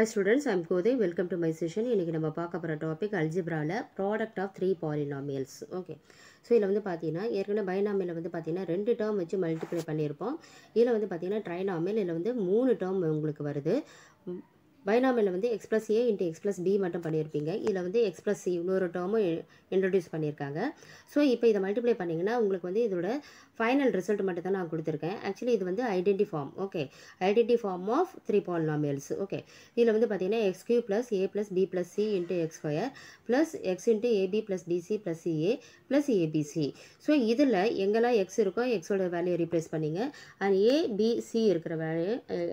Hi students I'm கோதே welcome to my session இன்றைக்கி நம்ம பார்க்க போகிற டாபிக் அல்ஜிப்ராவில் product of three polynomials okay so இதில் வந்து பார்த்தீங்கன்னா ஏற்கனவே பைனாமியில் வந்து பார்த்தீங்கன்னா ரெண்டு டேர்ம் வச்சு மல்டிப்ளை பண்ணியிருப்போம் இதில் வந்து பார்த்தீங்கன்னா ட்ரைனாமியல் இதில் வந்து மூணு டேர்ம் உங்களுக்கு வருது பைனாமியில் வந்து எக்ஸ் ப்ளஸ் ஏ இன்ட்டு எக்ஸ் ப்ளஸ் பி மட்டும் பண்ணியிருப்பீங்க இதில் வந்து எக்ஸ் ப்ளஸ் சி இன்னொரு டேர்மும் இன்ட்ரடியூஸ் பண்ணியிருக்காங்க ஸோ இப்போ இதை மல்டிப்ளை பண்ணிங்கன்னா உங்களுக்கு வந்து இதோட ஃபைனல் ரிசல்ட் மட்டும் தான் நான் கொடுத்துருக்கேன் ஆக்சுவலி இது வந்து identity form okay identity form of three polynomials okay இதில் வந்து பார்த்தீங்கன்னா எக்ஸ்கியூ ப்ளஸ் ஏ plus B plus C into X square plus X into AB plus PC plus CA plus ABC so இதில் எங்கெல்லாம் எக்ஸ் இருக்கோ எக்ஸோட value replace பண்ணிங்க and ABC இருக்கிற value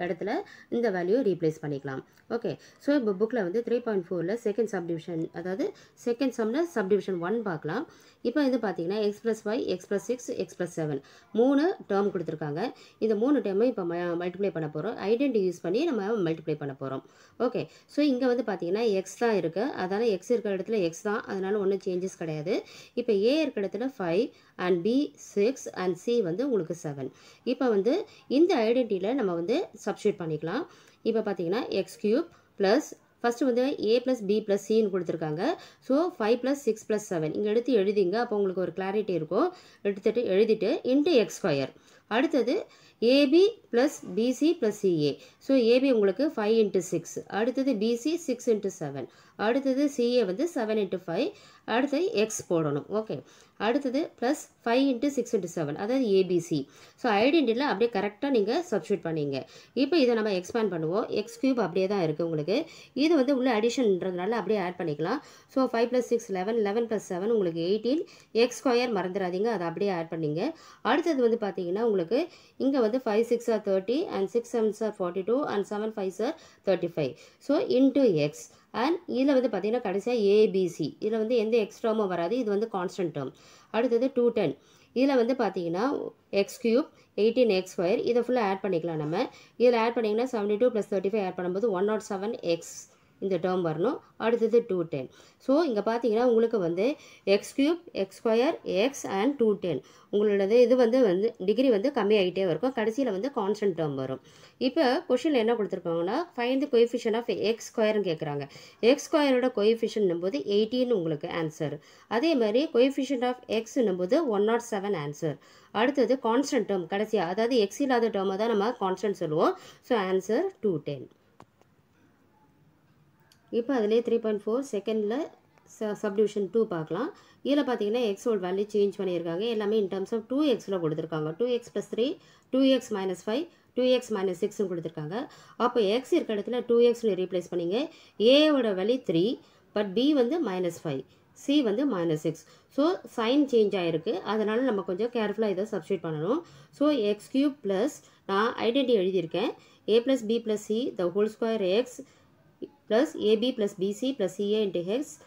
இடத்துல இந்த வேல்யூ ரீப்ளேஸ் பண்ணிக்கலாம் ஓகே ஸோ இப்போ புக்கில் வந்து த்ரீ பாயிண்ட் ஃபோரில் செகண்ட் சப்டிவிஷன் அதாவது செகண்ட் சம்மில் சப்டிவிஷன் ஒன் பார்க்கலாம் இப்போ வந்து பார்த்தீங்கன்னா X plus five X plus six X plus seven variable மூணு டேர்ம் கொடுத்துருக்காங்க இந்த மூணு டேர்மும் இப்போ மல்டிப்ளை பண்ண போகிறோம் ஐடென்டி யூஸ் பண்ணி நம்ம மல்டிப்ளை பண்ண போகிறோம் ஓகே ஸோ இங்கே வந்து பார்த்தீங்கன்னா எக்ஸ் தான் இருக்குது அதனால் எக்ஸ் இருக்கிற இடத்துல எக்ஸ் தான் அதனால் ஒன்றும் சேஞ்சஸ் கிடையாது இப்போ ஏ இருக்கிற இடத்துல five and B six and C வந்து உங்களுக்கு செவன் இப்போ வந்து இந்த ஐடென்டிட்டியில் நம்ம வந்து சப்ஸ்டியூட் பண்ணிக்கலாம் இப்போ பார்த்தீங்கன்னா எக்ஸ் க்யூப் ப்ளஸ் ஃபஸ்ட்டு வந்து ஏ ப்ளஸ் பி ப்ளஸ் சின்னு கொடுத்துருக்காங்க so five plus six plus seven இங்கே எடுத்து எழுதிங்க அப்போ உங்களுக்கு ஒரு கிளாரிட்டி இருக்கும் எடுத்துகிட்டு எழுதிட்டு இன்ட்டு எக்ஸ் ஸ்கொயர் அடுத்தது AB plus PC plus CA so AB உங்களுக்கு ஃபைவ் இன்ட்டு சிக்ஸ் அடுத்தது பிசி சிக்ஸ் இன்ட்டு செவன் அடுத்தது சிஏ வந்து செவன் இன்ட்டு ஃபைவ் அடுத்து எக்ஸ் போடணும் ஓகே அடுத்தது plus five into six into seven அதாவது ஏபிசி ஸோ ஐடென்டிட்டியில் அப்படியே கரெக்டாக நீங்கள் சப்ஸ்டியூட் பண்ணிங்க இப்போ இதை நம்ம எக்ஸ்பேண்ட் பண்ணுவோம் எக்ஸ் கியூப் அப்படியே தான் இருக்குது உங்களுக்கு இது வந்து உள்ள அடிஷன்ன்றதுனால அப்படியே ஆட் பண்ணிக்கலாம் so five plus six eleven eleven plus seven உங்களுக்கு எயிட்டீன் எக்ஸ் ஸ்கொயர் மறந்துடாதீங்க அதை அப்படியே ஆட் பண்ணிங்க அடுத்தது வந்து பார்த்தீங்கன்னா உங்களுக்கு இங்கே வந்து five six are thirty and six seven are forty two and seven five sir thirty five so into X and இதில் வந்து பார்த்திங்கன்னா கடைசியாக ஏபிசி இதில் வந்து எந்த எக்ஸ்ட்ராமும் வராது இது வந்து கான்ஸ்டன்ட் டேர்ம் அடுத்தது டூ டென் இதில் வந்து பார்த்திங்கன்னா எக்ஸ் கியூப் எயிட்டீன் எக்ஸ் ஃபயர் இதை ஃபுல்லாக ஆட் பண்ணிக்கலாம் நம்ம இதில் ஆட் பண்ணிங்கன்னா seventy two plus thirty five add பண்ணும்போது ஒன் நாட் செவன் எக்ஸ் இந்த டேர்ம் வரணும் அடுத்தது டூ டென் ஸோ இங்கே பார்த்தீங்கன்னா உங்களுக்கு வந்து X cube X square X and two ten உங்களோடது இது வந்து வந்து டிகிரி வந்து கம்மியாகிட்டே இருக்கும் கடைசியில் வந்து கான்ஸ்டன்ட் டேர்ம் வரும் இப்போ கொஷினில் என்ன கொடுத்துருக்காங்கன்னா find the coefficient of X ஸ்கொயர்னு கேட்குறாங்க எக்ஸ் ஸ்கொயரோட கொயிஃபிஷன் போது எயிட்டின்னு உங்களுக்கு ஆன்சர் அதே மாதிரி கொயிஃபிஷன் ஆஃப் எக்ஸ்னும் போது ஒன் நாட் செவன் ஆன்சர் அடுத்தது கான்ஸ்டன்ட் டேர்ம் கடைசியாக அதாவது எக்ஸ் இல்லாத டேர்மை தான் நம்ம கான்ஸ்டன்ட் சொல்லுவோம் ஸோ ஆன்சர் டூ டென் இப்போ அதிலே த்ரீ பாயிண்ட் ஃபோர் செகண்டில் ச சப்டிவிஷன் டூ பார்க்கலாம் இதில் பார்த்தீங்கன்னா எக்ஸோட வேல்யூ சேஞ்ச் பண்ணியிருக்காங்க எல்லாமே இன் டர்ம்ஸ் ஆஃப் டூ எக்ஸில் கொடுத்துருக்காங்க two X plus three two X minus five two X minus சிக்ஸ்னு கொடுத்துருக்காங்க அப்போ எக்ஸ் இருக்க இடத்துல டூ எக்ஸ்னு ரீப்ளேஸ் பண்ணிங்க ஏவோட வேல்யூ த்ரீ பட் பி வந்து மைனஸ் ஃபைவ் சி வந்து minus six so sign change ஆகிருக்கு அதனால் நம்ம கொஞ்சம் கேர்ஃபுல்லாக இதை சப்ஸ்டியூட் பண்ணணும் ஸோ எக்ஸ் கியூப் ப்ளஸ் நான் ஐடென்டி எழுதியிருக்கேன் A plus B plus C the whole square X plus AB plus BC plus CA e into X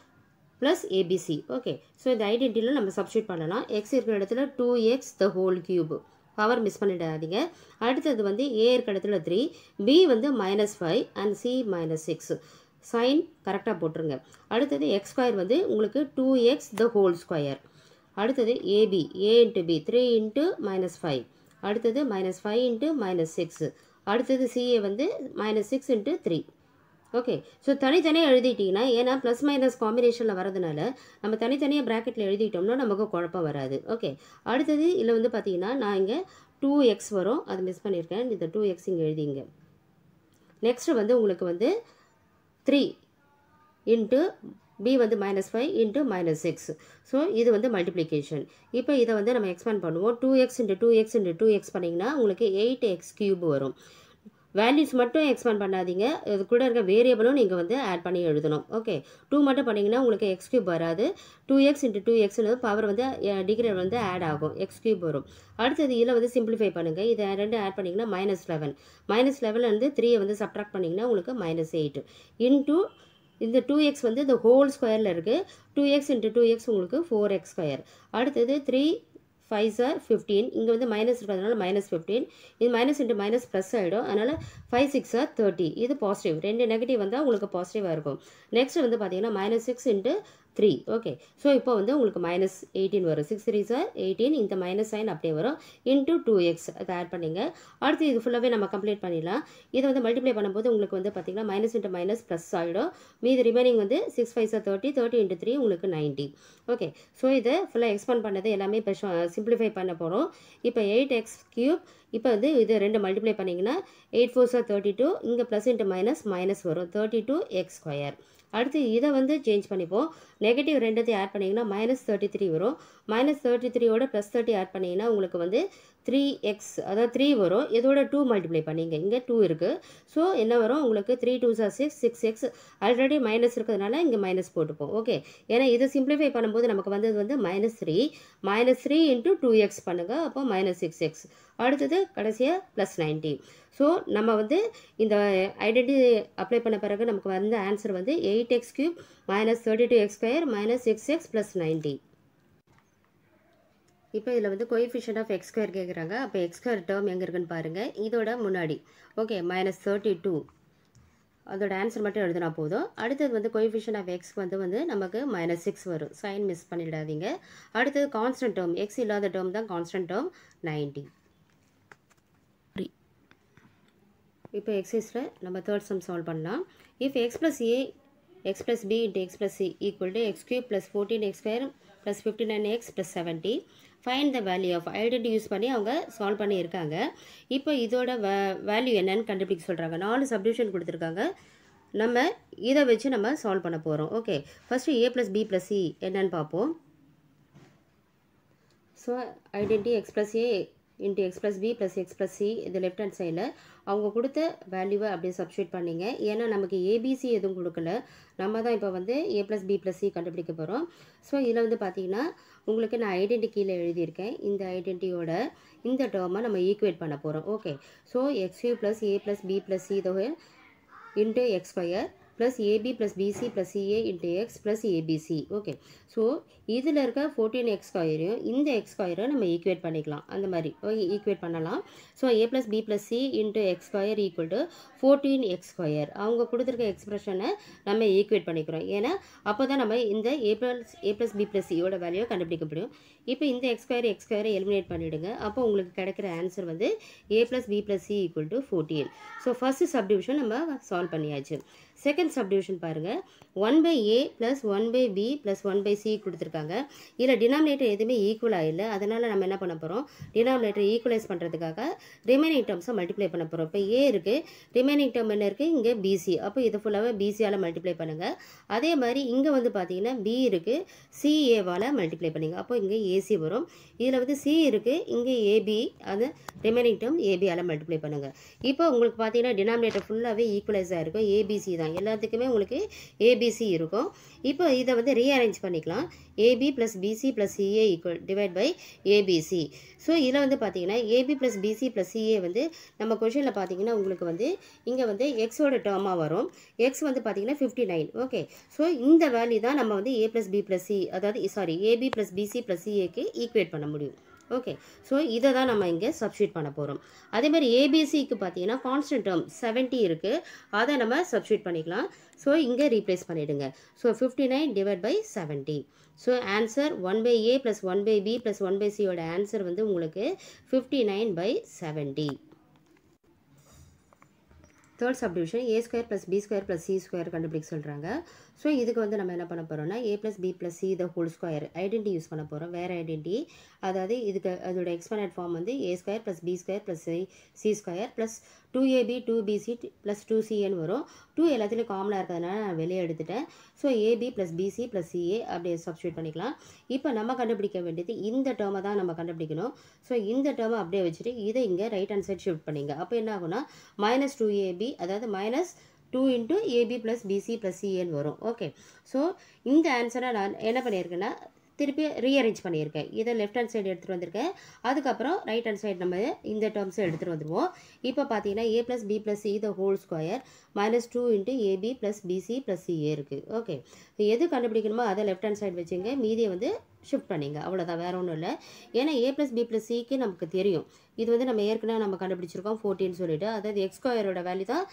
plus ABC. Okay. So, இந்த identityல நம்ம substitute பண்ணலாம். X இருக்கிற இடத்துல 2X the whole cube. power miss பண்ணிடாதீங்க அடுத்தது வந்து A இருக்கிற இடத்துல 3, B வந்து minus 5 and C minus 6. sign கரெக்டாக போட்டுருங்க அடுத்தது எக்ஸ் ஸ்கொயர் வந்து உங்களுக்கு two X the whole square அடுத்தது AB A into B three into minus five அடுத்தது minus five into minus six அடுத்தது சிஏ வந்து minus six into three okay so தனித்தனியாக எழுதிட்டிங்கன்னா ஏன்னா ப்ளஸ் மைனஸ் காம்பினேஷனில் வரதுனால நம்ம தனித்தனியாக ப்ராக்கெட்டில் எழுதிட்டோம்னா நமக்கு குழப்பம் வராது ஓகே அடுத்தது இல்லை வந்து பார்த்திங்கன்னா நான் இங்கே டூ எக்ஸ் வரும் அது மிஸ் பண்ணியிருக்கேன் இந்த டூ எக்ஸ் இங்கே எழுதிங்க நெக்ஸ்ட்டு வந்து உங்களுக்கு வந்து த்ரீ இன்ட்டு பி வந்து minus five into minus six so இது வந்து மல்டிப்ளிகேஷன் இப்போ இதை வந்து நம்ம எக்ஸ்பேண்ட் பண்ணுவோம் two x into two x into two x பண்ணிங்கன்னா உங்களுக்கு எயிட் எக்ஸ் கியூப் வரும் வேல்யூஸ் மட்டும் எக்ஸ்பேண்ட் பண்ணாதீங்க இது கூட இருக்க வேரியபிளும் நீங்கள் வந்து ஆட் பண்ணி எழுதணும் ஓகே டூ மட்டும் பண்ணிங்கன்னா உங்களுக்கு எக்ஸ் வராது டூ எக்ஸ் இன்ட்டு டூ எக்ஸ்னு பவர் வந்து டிகிரி வந்து ஆட் ஆகும் எக்ஸ் வரும் அடுத்தது இதில் வந்து சிம்பிளிஃபை பண்ணுங்கள் இதை ரெண்டு ஆட் பண்ணிங்கன்னா மைனஸ் லெவன் மைனஸ் லெவன்லேருந்து த்ரீயை வந்து சப்ட்ராக்ட் பண்ணிங்கன்னா உங்களுக்கு மைனஸ் எயிட் இன்ட்டு இந்த டூ எக்ஸ் வந்து இந்த ஹோல் ஸ்கொயரில் இருக்குது two x into two x உங்களுக்கு ஃபோர் எக்ஸ் ஸ்கொயர் அடுத்தது த்ரீ ஃபைவ் சார் ஃபிஃப்டீன் இங்கே வந்து மைனஸ் இருக்கிறதுனால மைனஸ் ஃபிஃப்டீன் இது மைனஸ் இன்ட்டு மைனஸ் ப்ளஸ் ஆகிடும் அதனால் ஃபைவ் சிக்ஸ் சார் தேர்ட்டி இது பாசிட்டிவ் ரெண்டு நெகட்டிவ் வந்தால் உங்களுக்கு பாசிட்டிவாக இருக்கும் நெக்ஸ்ட் வந்து பார்த்தீங்கன்னா minus six into three okay so இப்போ வந்து உங்களுக்கு மைனஸ் எயிட்டீன் வரும் சிக்ஸ் த்ரீ சார் 18 இந்த மைனஸ் சைன் அப்படியே வரும் into டூ எக்ஸ் அதை பண்ணிங்க அடுத்து இது ஃபுல்லாகவே நம்ம கம்ப்ளீட் பண்ணிடலாம் இதை வந்து மல்டிப்ளை பண்ணும்போது உங்களுக்கு வந்து பார்த்திங்கன்னா மைனஸ் இன்ட்டு மைனஸ் plus ஆகிடும் மீது ரிமைனிங் வந்து six five sir thirty thirty into three உங்களுக்கு நைன்ட்டி ஓகே ஸோ இது ஃபுல்லாக expand பண்ணது எல்லாமே இப்போ பண்ணப் பண்ண போகிறோம் இப்போ எயிட் எக்ஸ் க்யூப் இப்போ வந்து இது ரெண்டு மல்டிப்ளை பண்ணிங்கன்னா eight four sir thirty two இங்கே ப்ளஸ் இன்ட்டு மைனஸ் மைனஸ் வரும் தேர்ட்டி டூ எக்ஸ் ஸ்கொயர் அடுத்து இதை வந்து சேஞ்ச் பண்ணிப்போம் நெகட்டிவ் ரெண்டுத்தையும் ஆட் பண்ணிங்கன்னா மைனஸ் தேர்ட்டி த்ரீ வரும் மைனஸ் தேர்ட்டி த்ரீயோட ப்ளஸ் தேர்ட்டி ஆட் பண்ணிங்கன்னா உங்களுக்கு வந்து த்ரீ எக்ஸ் அதாவது த்ரீ வரும் இதோட டூ மல்டிப்ளை பண்ணிங்க இங்கே டூ இருக்குது ஸோ என்ன வரும் உங்களுக்கு three two sir six six x already minus இருக்கிறதுனால இங்கே மைனஸ் போட்டுப்போம் ஓகே ஏன்னா இதை சிம்பிளிஃபை பண்ணும்போது நமக்கு வந்தது வந்து minus three minus three into two x பண்ணுங்கள் அப்போ மைனஸ் சிக்ஸ் எக்ஸ் அடுத்தது கடைசியாக ப்ளஸ் நைன்ட்டி ஸோ நம்ம வந்து இந்த ஐடென்டி அப்ளை பண்ண பிறகு நமக்கு வந்த ஆன்சர் வந்து eight x cube minus thirty two x square minus six X plus ninety இப்போ இதில் வந்து கோஎஃபிஷியன்ட் ஆஃப் எக்ஸ்கொயர் கேட்குறாங்க அப்போ எக்ஸ்கொயர் டேர்ம் எங்கே இருக்குன்னு பாருங்கள் இதோட முன்னாடி ஓகே மைனஸ் தேர்ட்டி டூ அதோட ஆன்சர் மட்டும் எழுதுனா போதும் அடுத்தது வந்து கோஎஃபிஷியன் ஆஃப் எக்ஸ் வந்து வந்து நமக்கு மைனஸ் சிக்ஸ் வரும் சைன் மிஸ் பண்ணிடாதீங்க அடுத்தது கான்ஸ்டன்ட் டேர்ம் எக்ஸ் இல்லாத டேர்ம் தான் கான்ஸ்டன்ட் டேர்ம் நைன்டி இப்போ எக்ஸைஸில் நம்ம தேர்ட் சம் சால்வ் பண்ணலாம் if x plus a x plus b into X plus c equal to x cube plus fourteen x square plus fifty nine x plus seventy find the value of identity use பண்ணி அவங்க solve பண்ணியிருக்காங்க இப்போ இதோட வே value என்னன்னு கண்டுபிடிக்க சொல்கிறாங்க நாலு subdivision கொடுத்துருக்காங்க நம்ம இதை வச்சு நம்ம சால்வ் பண்ண போகிறோம் okay first a plus B plus c என்னன்னு பார்ப்போம் ஸோ ஐடென்டி எக்ஸ் ப்ளஸ் ஏ into X plus B plus x plus c இது லெஃப்ட் ஹேண்ட் சைடில் அவங்க கொடுத்த வேல்யூவை அப்படியே சப்ஸ்டியூட் பண்ணிங்க ஏன்னா நமக்கு ஏபிசி எதுவும் கொடுக்கல நம்ம தான் இப்போ வந்து ஏ ப்ளஸ் பி ப்ளஸ் சி கண்டுபிடிக்க போகிறோம் ஸோ இதில் வந்து பார்த்திங்கன்னா உங்களுக்கு நான் ஐடென்டி கீழே எழுதியிருக்கேன் இந்த ஐடென்டியோட இந்த டேர்மை நம்ம ஈக்குவேட் பண்ண போகிறோம் okay so x u plus ஏ ப்ளஸ் பி ப்ளஸ் சி தொகை into X square plus ab plus PC plus ca into x plus abc okay so இதில் இருக்க ஃபோர்டீன் எக்ஸ் இந்த X காயிரும் நம்ம ஈக்குவேட் பண்ணிக்கலாம் அந்த மாதிரி equate ஈக்குவேட் பண்ணலாம் so a plus B plus c into X காயிர் equal to fourteen x square அவங்க கொடுத்துருக்க எக்ஸ்ப்ரெஷனை நம்ம ஈக்குவேட் பண்ணிக்கிறோம் ஏன்னா அப்போ தான் நம்ம இந்த a plus A plus C plus சியோட வேல்யூ கண்டுபிடிக்க முடியும் இப்போ இந்த எக்ஸ் ஸ்கொயர் எலிமினேட் பண்ணிடுங்க அப்போ உங்களுக்கு கிடைக்கிற ஆன்சர் வந்து ஏ plus B plus c equal to fourteen so first subdivision நம்ம சால்வ் பண்ணியாச்சு செகண்ட் சப்டிவிஷன் பாருங்கள் one by a plus one by b plus one by c கொடுத்துருக்காங்க இதில் டினாமினேட்டர் எதுவுமே ஈக்குவலாக இல்லை அதனால் நம்ம என்ன பண்ண போகிறோம் டினாமினேட்டர் ஈக்குவலைஸ் பண்ணுறதுக்காக ரிமைனிங் டேர்ம்ஸை மல்டிப்ளை பண்ண போகிறோம் இப்போ ஏ இருக்குது ரிமைனிங் டேர்ம் என்ன இருக்குது இங்கே பிசி அப்போ இது ஃபுல்லாகவே பிசியால் மல்டிப்ளை பண்ணுங்கள் அதே மாதிரி இங்கே வந்து பார்த்தீங்கன்னா பி இருக்குது சிஏவால் மல்டிப்ளை பண்ணிங்க அப்போ இங்கே ஏசி வரும் இதில் வந்து சி இருக்குது இங்கே ஏபி அது ரிமைனிங் டேர்ம் ஏபியால் மல்டிப்ளை பண்ணுங்கள் இப்போ உங்களுக்கு பார்த்தீங்கன்னா டினாமினேட்டர் ஃபுல்லாகவே ஈக்குவலைஸாக இருக்கும் ஏபிசி தான் எல்லாத்துக்குமே உங்களுக்கு ஏபிசி இருக்கும் இப்போ இதை வந்து ரீஅரேஞ்ச் பண்ணிக்கலாம் ab plus PC plus ca equal divide by abc so இதில் வந்து பார்த்தீங்கன்னா ab plus PC plus ca வந்து நம்ம கொஷனில் பார்த்தீங்கன்னா உங்களுக்கு வந்து இங்கே வந்து எக்ஸோட டேர்மாக வரும் எக்ஸ் வந்து பார்த்தீங்கன்னா ஃபிஃப்டி நைன் ஓகே ஸோ இந்த வேல்யூ தான் நம்ம வந்து ஏ ப்ளஸ் பி ப்ளஸ் சி அதாவது sorry ab plus PC plus சிஏக்கு ஈக்குவேட் பண்ண முடியும் ஓகே ஸோ இதை தான் நம்ம இங்கே சப்ஸ்டியூட் பண்ண போகிறோம் அதேமாதிரி ஏபிசிக்கு பார்த்தீங்கன்னா கான்ஸ்டன்ட் டேர்ம் செவன்ட்டி இருக்குது அதை நம்ம சப்ஸ்டியூட் பண்ணிக்கலாம் ஸோ இங்கே ரீப்ளேஸ் பண்ணிவிடுங்க so fifty nine divide by seventy so answer one by a plus one by b plus one by சியோட ஆன்சர் வந்து உங்களுக்கு fifty nine by seventy third subdivision a square plus b square plus c square கண்டுபிடிக்க சொல்கிறாங்க so இதுக்கு வந்து நம்ம என்ன பண்ண போகிறோம்னா a plus B plus C the whole square identity use பண்ண போகிறோம் வேறு ஐடென்டி அதாவது இதுக்கு அதோட எக்ஸ்பனட் ஃபார்ம் வந்து a square plus b square plus c c square plus two ab two bc plus two cn வரும் டூ எல்லாத்துலேயும் காமனாக இருக்கிறதுனால நான் வெளியே எடுத்துட்டேன் so ab plus PC plus ca அப்படியே சப்ஸ்டியூட் பண்ணிக்கலாம் இப்போ நம்ம கண்டுபிடிக்க வேண்டியது இந்த டேர்மை தான் நம்ம கண்டுபிடிக்கணும் ஸோ இந்த டேர்மை அப்படியே வச்சுட்டு இதை இங்கே ரைட் ஹேண்ட் சைட் ஷிஃப்ட் பண்ணிங்க அப்போ என்ன ஆகும்னா மைனஸ் டூ ஏபி அதாவது minus two into AB plus PC plus CN வரும் ஓகே ஸோ இந்த answer நான் என்ன பண்ணியிருக்கேன்னா திருப்பி ரீஅரேஞ்ச் பண்ணியிருக்கேன் இதை லெஃப்ட் ஹேண்ட் சைடு எடுத்துகிட்டு வந்திருக்கேன் அதுக்கப்புறம் ரைட் ஹேண்ட் சைடு நம்ம இந்த டேர்ம்ஸை எடுத்துகிட்டு வந்துடுவோம் இப்போ பார்த்தீங்கன்னா a plus B plus C the whole square minus two into AB plus PC plus ca இருக்குது ஓகே எது கண்டுபிடிக்கணுமோ அதை லெஃப்ட் ஹேண்ட் சைடு வச்சுங்க மீதிய வந்து ஷிஃப்ட் பண்ணிங்க அவ்வளோதான் வேறு ஒன்றும் இல்லை ஏன்னா ஏ ப்ளஸ் பி ப்ளஸ் சிக்கு நமக்கு தெரியும் இது வந்து நம்ம ஏற்கனவே நம்ம கண்டுபிடிச்சிருக்கோம் ஃபோர்டின்னு சொல்லிவிட்டு அதாவது எக்ஸ்கொயரோட வேல்யூ தான்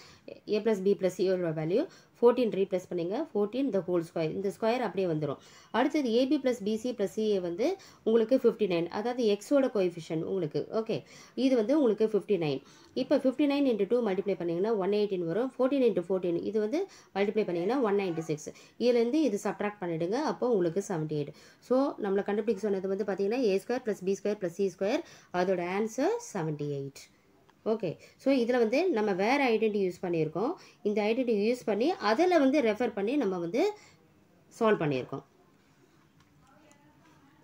ஏ ப்ளஸ் பி ப்ளஸ் சியோட வேல்யூ ஃபோர்டீன் ரீப்ளேஸ் பண்ணிங்க ஃபோர்டீன் த ஹோல் ஸ்கொயர் இந்த ஸ்கொயர் அப்படியே வந்துடும் அடுத்தது AB plus PC plus ca வந்து உங்களுக்கு ஃபிஃப்டி நைன் அதாவது எக்ஸோட கோஎஃபிஷன் உங்களுக்கு ஓகே இது வந்து உங்களுக்கு ஃபிஃப்டி நைன் இப்போ fifty nine into two multiply பண்ணிங்கன்னா ஒன் எயிட்டின் வரும் ஃபோர்டீன் இன்ட்டு ஃபோர்டீன் இது வந்து மல்டிப்ளை பண்ணிங்கன்னா ஒன் நைன்ட்டி சிக்ஸ் இதுலேருந்து இது சப்ட்ராக்ட் பண்ணிவிடுங்க அப்போ உங்களுக்கு செவன்ட்டி எயிட் ஸோ நம்மளை கண்டுபிடிக்க சொன்னது வந்து பார்த்தீங்கன்னா a square plus b square plus c square அதோட answer seventy eight okay so இதில் வந்து நம்ம வேறு ஐடென்டி யூஸ் பண்ணியிருக்கோம் இந்த ஐடென்டி யூஸ் பண்ணி அதில் வந்து ரெஃபர் பண்ணி நம்ம வந்து சால்வ் பண்ணியிருக்கோம்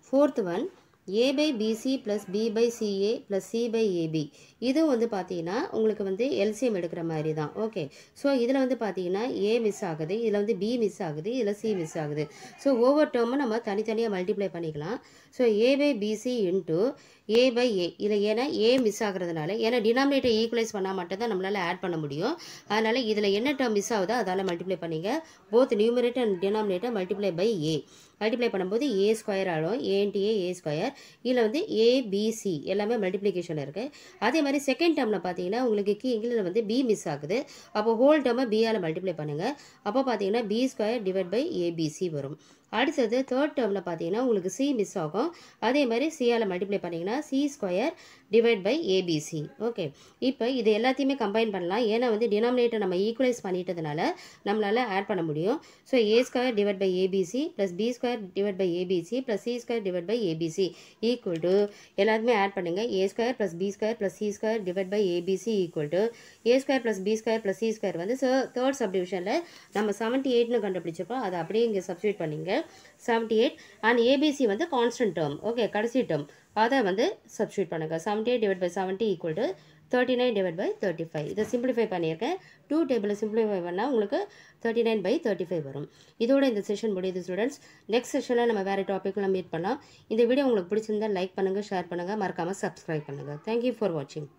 fourth one a by bc plus b by ca plus c by ab இதுவும் வந்து பார்த்தீங்கன்னா உங்களுக்கு வந்து எல்சிஎம் எடுக்கிற மாதிரி தான் ஓகே ஸோ இதில் வந்து பார்த்தீங்கன்னா ஏ மிஸ் ஆகுது இதில் வந்து பி மிஸ் ஆகுது இதில் சி மிஸ் ஆகுது ஸோ ஒவ்வொரு டேர்மும் நம்ம தனித்தனியாக மல்டிப்ளை பண்ணிக்கலாம் so a by bc into a by a இல்லை ஏன்னா ஏ மிஸ் ஆகுறதுனால ஏன்னா டினாமினேட்டர் ஈக்குவலைஸ் பண்ணால் மட்டும்தான் நம்மளால் ஆட் பண்ண முடியும் அதனால் இதில் என்ன டேர்ம் மிஸ் ஆகுதோ அதால் மல்டிப்ளை பண்ணிங்க both numerator and denominator multiply by a multiply பண்ணும்போது ஏ ஸ்கொயர் ஆகும் ஏன்டி ஏ ஏ ஸ்கொயர் இதில் வந்து ஏபிசி எல்லாமே மல்டிப்ளிகேஷன் இருக்குது அதே மாதிரி செகண்ட் டேர்மில் பார்த்தீங்கன்னா உங்களுக்கு கீழே வந்து பி மிஸ் ஆகுது அப்போ ஹோல் டேர்மை பியால் மல்டிப்ளை பண்ணுங்கள் அப்போ பார்த்தீங்கன்னா b square divide by abc வரும் அடுத்தது தேர்ட் டேர்மில் பார்த்தீங்கன்னா உங்களுக்கு சி மிஸ் ஆகும் அதே மாதிரி சியால் மல்டிப்ளை பண்ணிங்கன்னா c square divide by abc okay இப்போ இது எல்லாத்தையுமே கம்பைன் பண்ணலாம் ஏன்னா வந்து டினாமினேட்டர் நம்ம ஈக்குவலைஸ் பண்ணிட்டதுனால நம்மளால் ஆட் பண்ண முடியும் so a square divide by abc plus b square divide by abc plus c square divide by abc equal to எல்லாத்துமே ஆட் பண்ணுங்கள் a square plus b square plus c square divide by abc equal to a square plus b square plus c square வந்து third சப்டிவிஷனில் நம்ம seventy எயிட்னு கண்டுபிடிச்சிருப்போம் அதை அப்படியே இங்கே சப்ஸ்டியூட் பண்ணிங்க செவன்ட்டி எயிட் அண்ட் ஏபிசி வந்து கான்ஸ்டன்ட் டேர்ம் ஓகே கடைசி டேர்ம் அதை வந்து சப்ஸ்டியூட் பண்ணுங்கள் seventy eight divide by seventy equal to thirty nine divide by thirty five இதை சிம்பிளிஃபை பண்ணியிருக்கேன் டூ டேபிளை சிம்பிளிஃபை பண்ணால் உங்களுக்கு thirty nine by thirty five வரும் இதோட இந்த செஷன் முடியுது ஸ்டூடெண்ட்ஸ் நெக்ஸ்ட் செஷனில் நம்ம வேறு டாப்பிக்கில் மீட் பண்ணலாம் இந்த வீடியோ உங்களுக்கு பிடிச்சிருந்தால் லைக் பண்ணுங்கள் ஷேர் பண்ணுங்கள் மறக்காமல் சப்ஸ்கிரைப் பண்ணுங்கள் தேங்க்யூ ஃபார் வாட்சிங்